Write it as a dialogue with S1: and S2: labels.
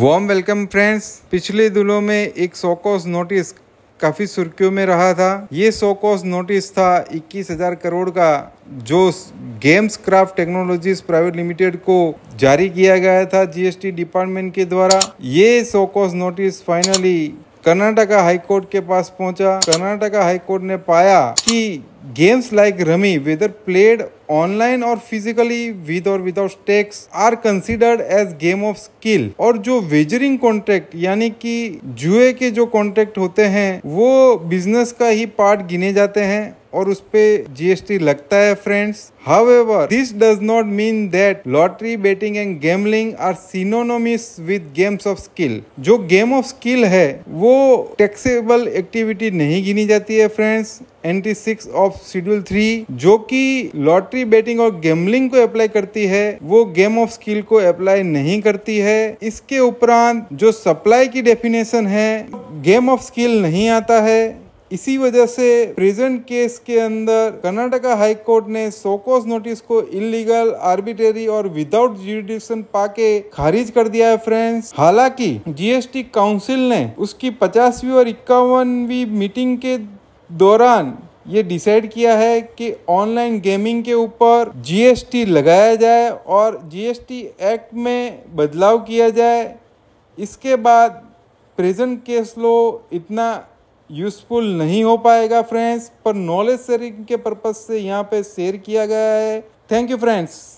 S1: warm welcome friends पिछले दिनों में एक सोकॉस नोटिस काफ़ी सुर्खियों में रहा था ये सोकॉस नोटिस था 21,000 करोड़ का जो Gameskraft Technologies Private Limited को जारी किया गया था जीएसटी डिपार्टमेंट के द्वारा ये show cause notice finally Karnataka high court के पास पहुंचा कर्नाटका हाईकोर्ट ने पाया कि games like rummy whether played online और फिजिकली विद और without stakes are considered as game of skill और जो वेजरिंग कॉन्ट्रैक्ट यानी कि जुए के जो कॉन्ट्रैक्ट होते हैं वो बिजनेस का ही पार्ट गिने जाते हैं और उस पर जीएसटी लगता है friends however this does not mean that lottery betting and gambling are synonymous with games of skill जो गेम ऑफ स्किल है वो टैक्सेबल एक्टिविटी नहीं गिनी जाती है friends entry six of schedule three जो कि लॉटरी बेटिंग और गेमलिंग को अप्लाई करती है वो गेम ऑफ स्किल को अप्लाई नहीं करती है इसके उपरांत जो सप्लाई की डेफिनेशन है गेम ऑफ स्किल नहीं आता है इसी वजह से प्रेजेंट केस के अंदर कर्नाटका हाईकोर्ट ने सोकोस नोटिस को इलीगल आर्बिटरी और विदाउट जुडिशन पाके खारिज कर दिया है फ्रेंड्स हालांकि जीएसटी काउंसिल ने उसकी पचासवीं और इक्यावनवी मीटिंग के दौरान ये डिसाइड किया है कि ऑनलाइन गेमिंग के ऊपर जीएसटी लगाया जाए और जीएसटी एक्ट में बदलाव किया जाए इसके बाद प्रेजेंट केस लो इतना यूज़फुल नहीं हो पाएगा फ्रेंड्स पर नॉलेज शेयरिंग के पर्पज़ से यहाँ पे शेयर किया गया है थैंक यू फ्रेंड्स